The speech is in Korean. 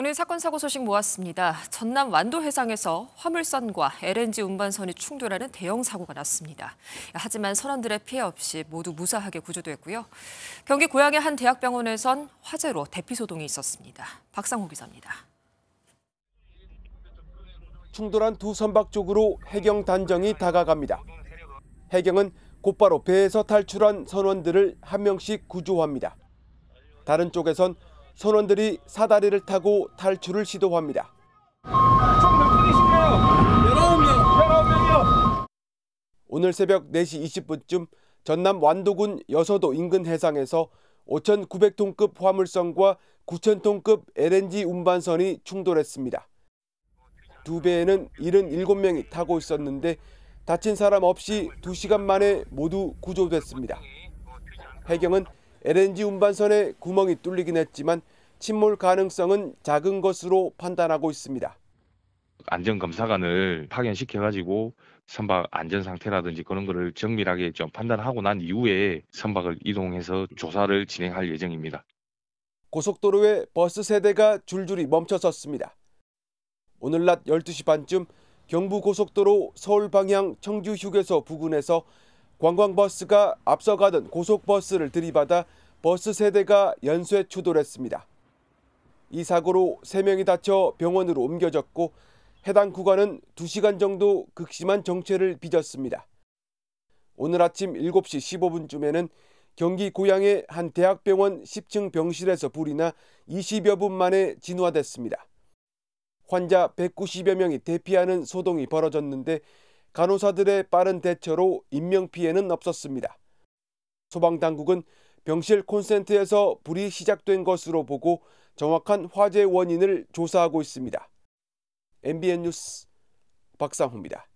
오늘 사건 사고 소식 모았습니다. 전남 완도 해상에서 화물선과 LNG 운반선이 충돌하는 대형 사고가 났습니다. 하지만 선원들의 피해 없이 모두 무사하게 구조됐고요. 경기 고양의 한 대학병원에선 화재로 대피 소동이 있었습니다. 박상호 기자입니다. 충돌한 두 선박 쪽으로 해경 단정이 다가갑니다. 해경은 곧바로 배에서 탈출한 선원들을 한 명씩 구조합니다. 다른 쪽에선 선원들이 사다리를 타고 탈출을 시도합니다. 오늘 새벽 4시 20분쯤 전남 완도군 여서도 인근 해상에서 5,900톤급 화물선과 9,000톤급 LNG 운반선이 충돌했습니다. 두 배에는 77명이 타고 있었는데 다친 사람 없이 2시간 만에 모두 구조됐습니다. 해경은 LNG 운반선에 구멍이 뚫리긴 했지만 침몰 가능성은 작은 것으로 판단하고 있습니다. 안전검사관을 파견시켜가지고 선박 안전 상태라든지 그런 거를 정밀하게 좀 판단하고 난 이후에 선박을 이동해서 조사를 진행할 예정입니다. 고속도로에 버스 세대가 줄줄이 멈춰섰습니다. 오늘 낮 12시 반쯤 경부고속도로 서울 방향 청주 휴게소 부근에서 관광버스가 앞서가던 고속버스를 들이받아 버스 세대가 연쇄 추돌했습니다. 이 사고로 3명이 다쳐 병원으로 옮겨졌고 해당 구간은 2시간 정도 극심한 정체를 빚었습니다. 오늘 아침 7시 15분쯤에는 경기 고양의 한 대학병원 10층 병실에서 불이 나 20여 분 만에 진화됐습니다. 환자 190여 명이 대피하는 소동이 벌어졌는데 간호사들의 빠른 대처로 인명피해는 없었습니다. 소방당국은 병실 콘센트에서 불이 시작된 것으로 보고 정확한 화재 원인을 조사하고 있습니다. MBN 뉴스 박상호입니다.